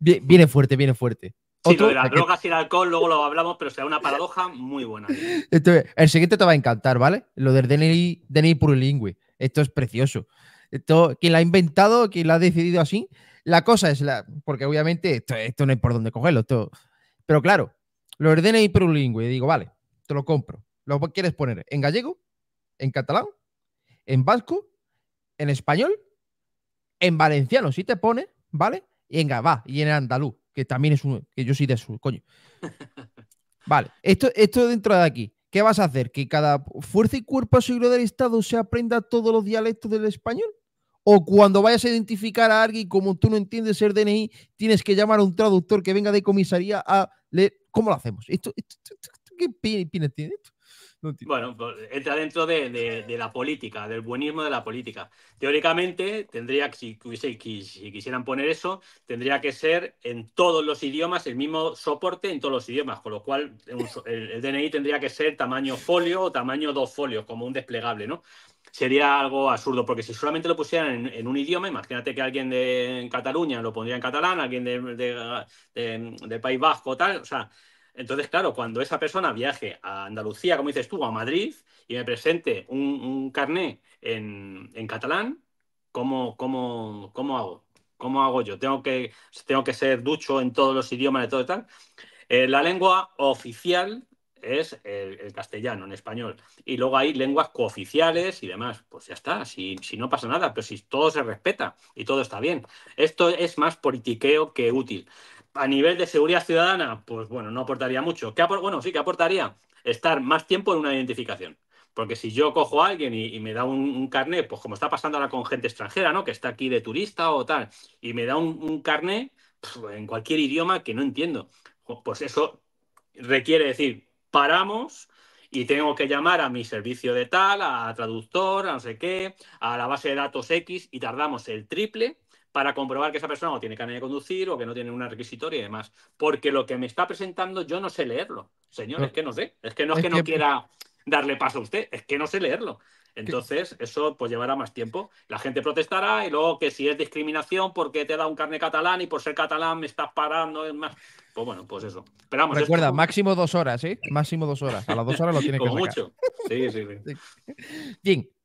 Viene fuerte, viene fuerte. Sí, ¿Otro? lo de las drogas y el alcohol, luego lo hablamos, pero será una paradoja muy buena. el siguiente te va a encantar, ¿vale? Lo del DNI, DNI plurilingüe. Esto es precioso. Esto, quien la ha inventado, quien la ha decidido así. La cosa es la. Porque obviamente esto, no hay por dónde cogerlo. todo pero claro, lo del DNI plurilingüe. Digo, vale, te lo compro. Lo quieres poner en gallego, en catalán, en vasco, en español, en valenciano, si te pone, ¿vale? Venga, va, y en el andaluz, que también es uno, que yo soy de su coño. Vale, esto, esto dentro de aquí. ¿Qué vas a hacer? ¿Que cada fuerza y cuerpo seguro del Estado se aprenda todos los dialectos del español? ¿O cuando vayas a identificar a alguien como tú no entiendes ser DNI, tienes que llamar a un traductor que venga de comisaría a leer? ¿Cómo lo hacemos? ¿Esto, qué pines tiene esto? bueno, pues, entra dentro de, la política, del buenismo de la política. Teóricamente, tendría si, si, quisieran poner eso, tendría que ser en todos los idiomas el mismo soporte en todos los idiomas, con lo cual el, DNI tendría que ser tamaño folio o tamaño dos folios, como un desplegable, ¿no? Sería algo absurdo, porque si solamente lo pusieran en, un idioma, imagínate que alguien de Cataluña lo pondría en catalán, alguien de, País Vasco, tal, o sea, entonces, claro, cuando esa persona viaje a Andalucía, como dices tú, a Madrid, y me presente un, un carné en, catalán, ¿cómo, cómo, hago? ¿Cómo hago yo? ¿Tengo que, tengo que ser ducho en todos los idiomas y todo y tal? Eh, la lengua oficial es el, castellano, en español. Y luego hay lenguas cooficiales y demás. Pues ya está, si, si, no pasa nada, pero si todo se respeta y todo está bien. Esto es más politiqueo que útil a nivel de seguridad ciudadana, pues bueno, no aportaría mucho. ¿Qué bueno, sí, que aportaría? Estar más tiempo en una identificación. Porque si yo cojo a alguien y, me da un, carnet, pues como está pasando ahora con gente extranjera, ¿no? Que está aquí de turista o tal, y me da un, carnet en cualquier idioma que no entiendo. Pues eso requiere decir, paramos, y tengo que llamar a mi servicio de tal, a traductor, a no sé qué, a la base de datos X y tardamos el triple para comprobar que esa persona no tiene carne de conducir o que no tiene una requisitoria y demás. Porque lo que me está presentando yo no sé leerlo. Señor, es que no sé. Es que no es, que, no quiera darle paso a usted, es que no sé leerlo. Entonces, eso pues llevará más tiempo. La gente protestará y luego que si es discriminación porque te da un carne catalán y por ser catalán me estás parando, es más. Pues bueno, pues eso. Pero Recuerda, máximo dos horas, ¿eh? Máximo dos horas. A las dos horas lo tiene que sacar. mucho. Sí, sí, sí.